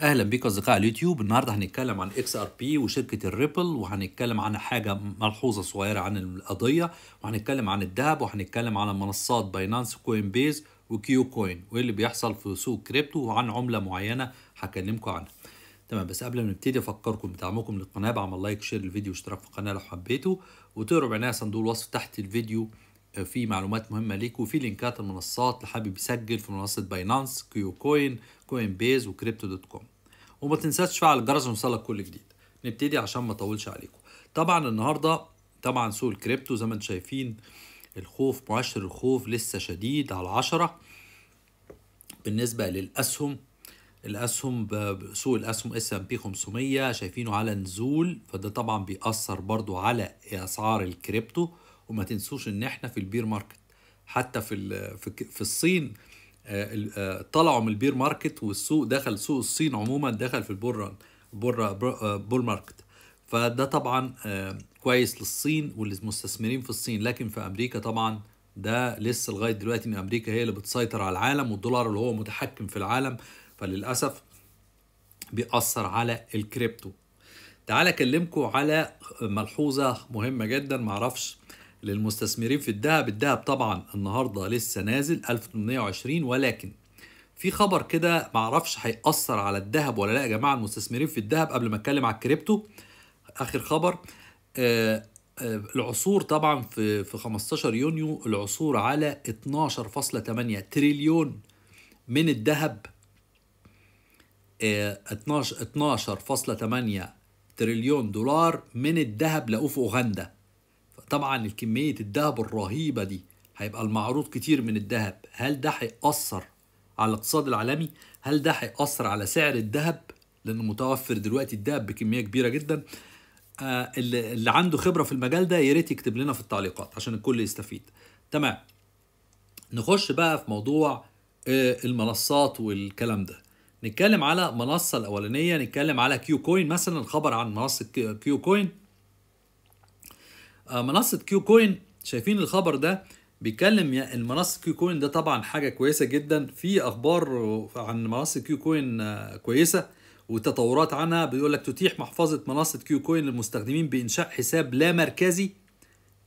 اهلا بك اصدقاء اليوتيوب النهارده هنتكلم عن اكس ار بي وشركه الريبل وهنتكلم عن حاجه ملحوظه صغيره عن القضيه وهنتكلم عن الذهب وهنتكلم عن منصات باينانس كوين بيز وكيو كوين وايه اللي بيحصل في سوق كريبتو وعن عمله معينه هكلمكم عنها تمام بس قبل ما نبتدي افكركم بدعمكم للقناه بعمل لايك شير الفيديو واشتراك في القناه لو حبيته وتقروا بعناية صندوق الوصف تحت الفيديو آه، في معلومات مهمه ليك وفي لينكات المنصات اللي حابب يسجل في منصه باينانس كيو كوين كوين بيز وكريبتو دوت كوم وما تنساش تفعل الجرس عشان يوصلك كل جديد نبتدي عشان ما اطولش عليكم طبعا النهارده طبعا سوق الكريبتو زي ما انتم شايفين الخوف مؤشر الخوف لسه شديد على 10 بالنسبة للأسهم الأسهم سوق الأسهم اس ام بي 500 شايفينه على نزول فده طبعا بيأثر برضو على أسعار الكريبتو وما تنسوش إن إحنا في البير ماركت حتى في في الصين آه، آه، طلعوا من البير ماركت والسوق دخل سوق الصين عموما دخل في البور بور آه، بول ماركت فده طبعا كويس للصين وللمستثمرين في الصين لكن في امريكا طبعا ده لسه لغايه دلوقتي ان امريكا هي اللي بتسيطر على العالم والدولار اللي هو متحكم في العالم فللاسف بيأثر على الكريبتو تعال اكلمكم على ملحوظه مهمه جدا معرفش للمستثمرين في الذهب الذهب طبعا النهارده لسه نازل 1820 ولكن في خبر كده معرفش هيأثر على الذهب ولا لا يا جماعه المستثمرين في الذهب قبل ما اتكلم على الكريبتو اخر خبر آه، آه، العصور طبعا في في 15 يونيو العصور على 12.8 تريليون من الذهب 12 آه، 12.8 تريليون دولار من الذهب لقوه في اوغندا طبعا الكمية الذهب الرهيبة دي هيبقى المعروض كتير من الذهب هل ده هيأثر على الاقتصاد العالمي هل ده هيأثر على سعر الذهب لأنه متوفر دلوقتي الذهب بكمية كبيرة جدا آه اللي عنده خبرة في المجال ده يا ريت يكتب لنا في التعليقات عشان الكل يستفيد تمام نخش بقى في موضوع آه، المنصات والكلام ده نتكلم على منصة الأولانية نتكلم على كيو كوين مثلا الخبر عن منصة كيو كوين آه، منصه كيو كوين شايفين الخبر ده بيتكلم المنصه كيو كوين ده طبعا حاجه كويسه جدا في اخبار عن منصه كيو كوين آه، كويسه وتطورات عنها بيقول لك تتيح محفظه منصه كيو كوين للمستخدمين بانشاء حساب لا مركزي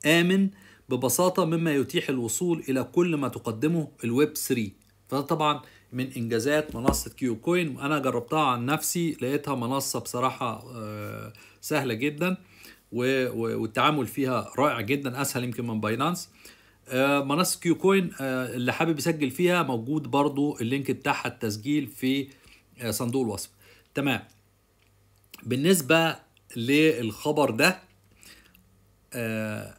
امن ببساطه مما يتيح الوصول الى كل ما تقدمه الويب 3 فده طبعا من انجازات منصه كيو كوين انا جربتها عن نفسي لقيتها منصه بصراحه آه، سهله جدا والتعامل فيها رائع جدا اسهل يمكن من باينانس آه، منصه كيو كوين آه، اللي حابب يسجل فيها موجود برضو اللينك بتاعها التسجيل في آه، صندوق الوصف تمام بالنسبه للخبر ده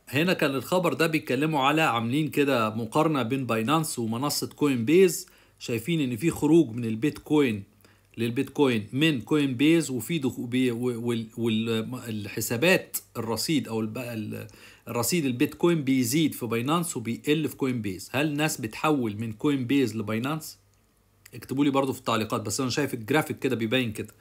هنا كان الخبر ده بيتكلموا على عاملين كده مقارنه بين باينانس ومنصه كوين بيز شايفين ان في خروج من البيتكوين للبيتكوين من كوين بيز وفي والحسابات الرصيد او الرصيد البيتكوين بيزيد في باينانس وبيقل في كوين بيز هل الناس بتحول من كوين بيز لباينانس اكتبوا لي برضو في التعليقات بس انا شايف الجرافيك كده بيبين كده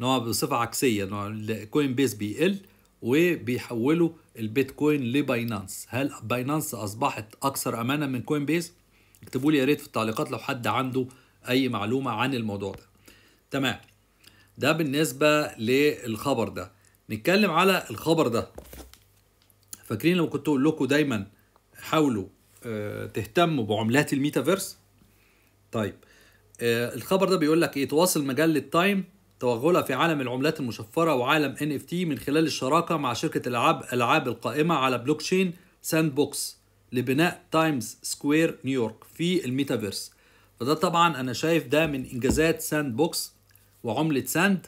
ان هو بصفه عكسيه ان كوين بيز بيقل وبيحولوا البيتكوين لباينانس هل باينانس اصبحت اكثر امانه من كوين بيز اكتبوا لي يا ريت في التعليقات لو حد عنده اي معلومه عن الموضوع ده تمام ده بالنسبة للخبر ده نتكلم على الخبر ده فاكرين لما كنت اقول لكم دايما حاولوا آه، تهتموا بعملات الميتافيرس طيب آه، الخبر ده بيقول لك ايه تواصل مجله تايم توغلها في عالم العملات المشفره وعالم ان اف تي من خلال الشراكه مع شركه العاب العاب القائمه على بلوكشين ساند بوكس لبناء تايمز سكوير نيويورك في الميتافيرس فده طبعا انا شايف ده من انجازات ساند بوكس وعمله ساند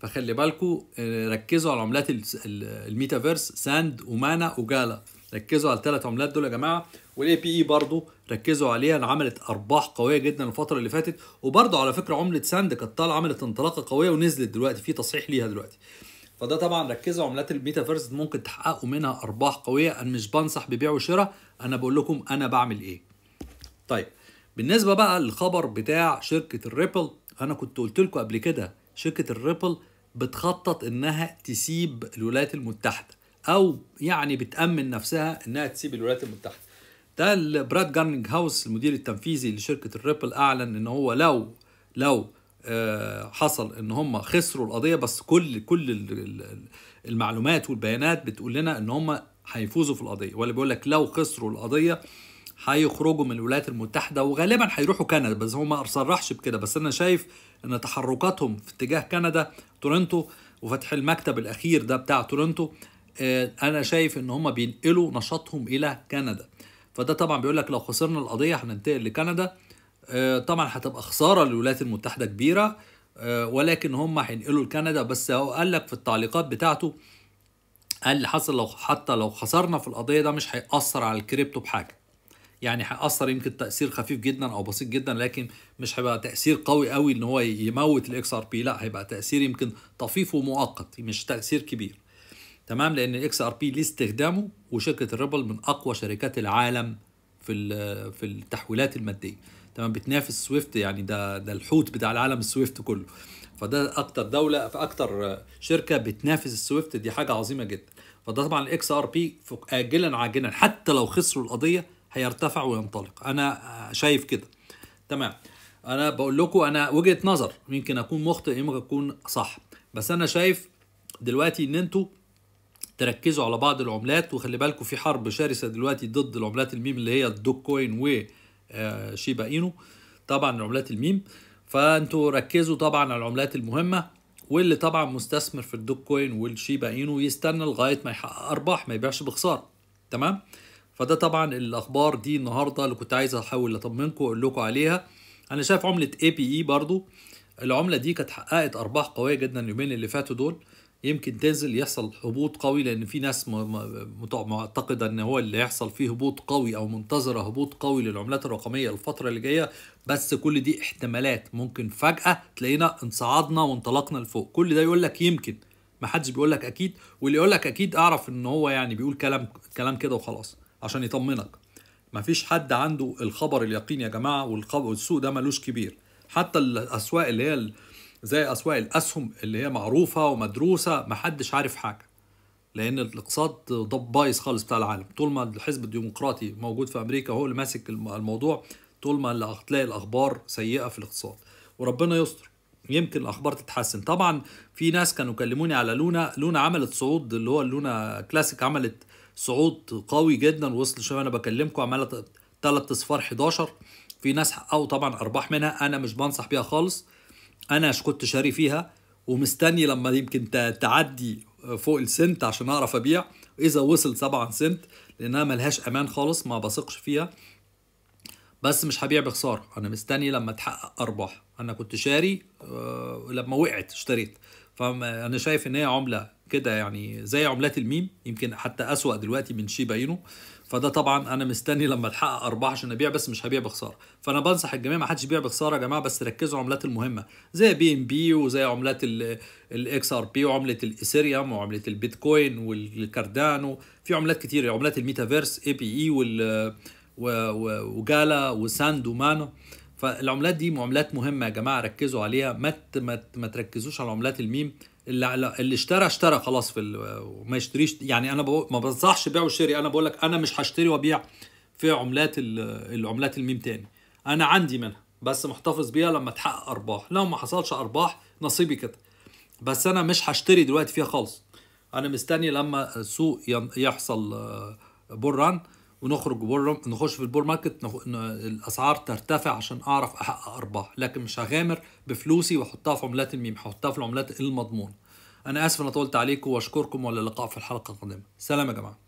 فخلي بالكم آه، ركزوا على عملات الميتافيرس ساند ومانا وجالا ركزوا على الثلاث عملات دول يا جماعه والاي بي اي برضه ركزوا عليها عملت ارباح قويه جدا الفتره اللي فاتت وبرضه على فكره عمله ساند كانت طالعه عملت انطلاقه قويه ونزلت دلوقتي في تصحيح ليها دلوقتي فده طبعا ركزوا عملات الميتافيرس ممكن تحققوا منها ارباح قويه انا مش بنصح ببيع وشراء انا بقول لكم انا بعمل ايه طيب بالنسبه بقى للخبر بتاع شركه الريبل انا كنت قلت لكم قبل كده شركه الريبل بتخطط انها تسيب الولايات المتحده او يعني بتامن نفسها انها تسيب الولايات المتحده ده براد جارنينج هاوس المدير التنفيذي لشركه الريبل اعلن ان هو لو لو آه، حصل ان هم خسروا القضيه بس كل كل المعلومات والبيانات بتقول لنا ان هم هيفوزوا في القضيه ولا بيقول لك لو خسروا القضيه هيخرجوا من الولايات المتحده وغالبا هيروحوا كندا بس هو ما صرحش بكده بس انا شايف ان تحركاتهم في اتجاه كندا تورنتو وفتح المكتب الاخير ده بتاع تورنتو آه، انا شايف ان هم بينقلوا نشاطهم الى كندا فده طبعا بيقول لك لو خسرنا القضيه هننتقل لكندا آه، طبعا هتبقى خساره للولايات المتحده كبيره آه، ولكن هم هينقلوا لكندا بس هو قال لك في التعليقات بتاعته قال حصل لو حتى لو خسرنا في القضيه ده مش هيأثر على الكريبتو بحاجه يعني هيأثر يمكن تأثير خفيف جدا أو بسيط جدا لكن مش هيبقى تأثير قوي قوي إن هو يموت الإكس ار بي لا هيبقى تأثير يمكن طفيف ومؤقت مش تأثير كبير تمام لأن الإكس ار بي ليه استخدامه وشركة الريبل من أقوى شركات العالم في في التحويلات المادية تمام بتنافس سويفت يعني ده ده الحوت بتاع العالم السويفت كله فده اكتر دوله في اكتر شركه بتنافس السويفت دي حاجه عظيمه جدا فده طبعا الاكس ار بي اجلا عاجلا حتى لو خسروا القضيه هيرتفع وينطلق انا شايف كده تمام انا بقول لكم انا وجهه نظر يمكن اكون مخطئ يمكن اكون صح بس انا شايف دلوقتي ان انتوا تركزوا على بعض العملات وخلي بالكم في حرب شرسه دلوقتي ضد العملات الميم اللي هي الدوك كوين وشيبا آه، اينو طبعا العملات الميم فانتوا ركزوا طبعا على العملات المهمه واللي طبعا مستثمر في الدوك كوين والشيبا اينو يستنى لغايه ما يحقق ارباح ما يبيعش بخساره تمام فده طبعا الاخبار دي النهارده اللي كنت عايز احاول اطمنكم واقول لكم عليها انا شايف عمله اي بي اي برضو العمله دي كانت حققت ارباح قويه جدا اليومين اللي فاتوا دول يمكن تنزل يحصل هبوط قوي لان في ناس معتقده ان هو اللي هيحصل فيه هبوط قوي او منتظره هبوط قوي للعملات الرقميه الفتره اللي جايه بس كل دي احتمالات ممكن فجاه تلاقينا انصعدنا وانطلقنا لفوق كل ده يقول لك يمكن ما حدش بيقول لك اكيد واللي يقول لك اكيد اعرف ان هو يعني بيقول كلام كلام كده وخلاص عشان يطمنك مفيش حد عنده الخبر اليقين يا جماعه والسوق ده ملوش كبير حتى الاسواق اللي هي زي اسواق الاسهم اللي هي معروفه ومدروسه محدش عارف حاجه لان الاقتصاد ضب بايظ خالص بتاع العالم طول ما الحزب الديمقراطي موجود في امريكا هو اللي ماسك الموضوع طول ما هتلاقي الاخبار سيئه في الاقتصاد وربنا يستر يمكن الاخبار تتحسن طبعا في ناس كانوا كلموني على لونا لونا عملت صعود اللي هو اللونا كلاسيك عملت صعود قوي جدا وصل شوف انا بكلمكم عماله 3 اصفار 11 في ناس حققوا طبعا ارباح منها انا مش بنصح بيها خالص انا كنت شاري فيها ومستني لما يمكن تعدي فوق السنت عشان اعرف ابيع اذا وصل 7 سنت لانها ملهاش امان خالص ما بثقش فيها بس مش هبيع بخساره انا مستني لما تحقق ارباح انا كنت شاري آه، لما وقعت اشتريت فانا شايف ان هي عمله كده يعني زي عملات الميم يمكن حتى اسوا دلوقتي من شيبا ينو فده طبعا انا مستني لما الحق ارباح عشان ابيع بس مش هبيع بخساره فانا بنصح الجميع ما حدش يبيع بخساره يا جماعه بس ركزوا العملات المهمه زي بي ام بي وزي عملات الاكس ار بي وعمله الايثيريوم وعمله البيتكوين والكاردانو في عملات كتير عملات الميتافيرس اي بي اي وال وجالا وساند ومانو فالعملات دي عملات مهمه يا جماعه ركزوا عليها ما ما تركزوش على عملات الميم اللي اللي اشترى اشترى خلاص في وما يشتريش يعني انا ما بنصحش بيع وشري انا بقول لك انا مش هشتري وابيع في عملات العملات الميم تاني انا عندي منها بس محتفظ بيها لما تحقق ارباح لو ما حصلش ارباح نصيبي كده بس انا مش هشتري دلوقتي فيها خالص انا مستني لما السوق يحصل آه، بوران ونخرج بره نخش في البور ماركت نخ... الاسعار ترتفع عشان اعرف احقق ارباح لكن مش هغامر بفلوسي واحطها في عملات الميم هحطها في العملات المضمونه انا اسف ان طولت عليكم واشكركم وللقاء في الحلقه القادمه سلام يا جماعه